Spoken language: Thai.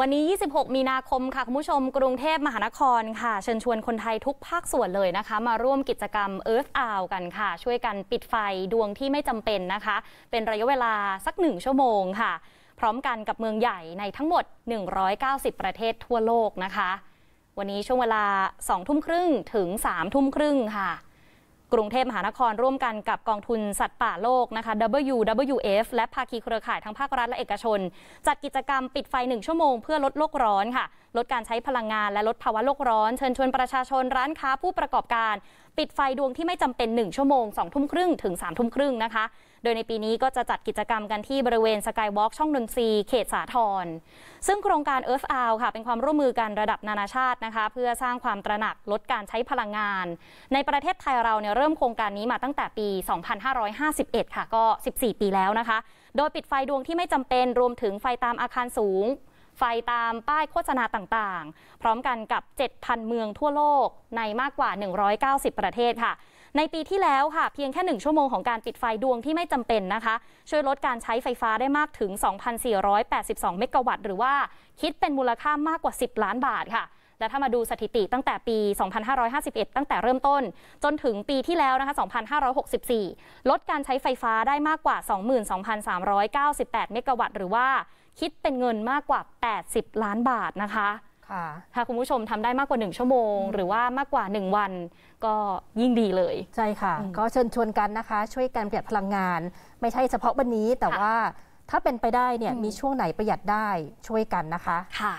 วันนี้ 26 มีนาคมค่ะ คุณผู้ชมกรุงเทพมหานครค่ะ เชิญชวนคนไทยทุกภาคส่วนเลยนะคะ มาร่วมกิจกรรม Earth Hour กันค่ะ ช่วยกันปิดไฟดวงที่ไม่จำเป็นนะคะ เป็นระยะเวลาสักหนึ่งชั่วโมงค่ะ พร้อมกันกับเมืองใหญ่ในทั้งหมด 190 ประเทศทั่วโลกนะคะ วันนี้ช่วงเวลา 2 ทุ่มครึ่ง ถึง 3 ทุ่มครึ่งค่ะกรุงเทพมหานครร่วมกันกับกองทุนสัตว์ป่าโลกนะคะ WWF และภาคีเครือข่ายทั้งภาครัฐและเอกชน จัดกิจกรรมปิดไฟหนึ่งชั่วโมงเพื่อลดโลกร้อนค่ะ ลดการใช้พลังงานและลดภาวะโลกร้อนเชิญชวนประชาชนร้านค้าผู้ประกอบการปิดไฟดวงที่ไม่จำเป็น 1 ชั่วโมง2ทุ่มครึ่งถึง3ทุ่มครึ่งนะคะ โดยในปีนี้ก็จะจัดกิจกรรมกันที่บริเวณสกายวอล์กช่องนนทรีเขตสาทร ซึ่งโครงการ Earth Hour ค่ะ เป็นความร่วมมือกันระดับนานาชาตินะคะ เพื่อสร้างความตระหนักลดการใช้พลังงาน ในประเทศไทยเราเนี่ยเริ่มโครงการนี้มาตั้งแต่ปี 2551 ค่ะก็ 14 ปีแล้วนะคะ โดยปิดไฟดวงที่ไม่จำเป็นรวมถึงไฟตามอาคารสูงไฟตามป้ายโฆษณาต่างๆ พร้อมกันกับ 7,000 เมืองทั่วโลกในมากกว่า 190 ประเทศค่ะ ในปีที่แล้วค่ะเพียงแค่ 1 ชั่วโมงของการปิดไฟดวงที่ไม่จำเป็นนะคะ ช่วยลดการใช้ไฟฟ้าได้มากถึง 2,482เมกะวัตต์ หรือว่าคิดเป็นมูลค่ามากกว่า 10 ล้านบาทค่ะและถ้ามาดูสถิติตั้งแต่ปี 2551 ตั้งแต่เริ่มต้น จนถึงปีที่แล้วนะคะ 2564 ลดการใช้ไฟฟ้าได้มากกว่า 22,398 เมกะวัตต์หรือว่าคิดเป็นเงินมากกว่า 80 ล้านบาทนะคะถ้าคุณผู้ชมทำได้มากกว่า 1 ชั่วโมง หรือว่ามากกว่า 1 วันก็ยิ่งดีเลย ใช่ค่ะ ก็เชิญชวนกันนะคะ ช่วยกันประหยัดพลังงาน ไม่ใช่เฉพาะวันนี้แต่ว่าถ้าเป็นไปได้เนี่ยมีช่วงไหนประหยัดได้ช่วยกันนะคะ ค่ะ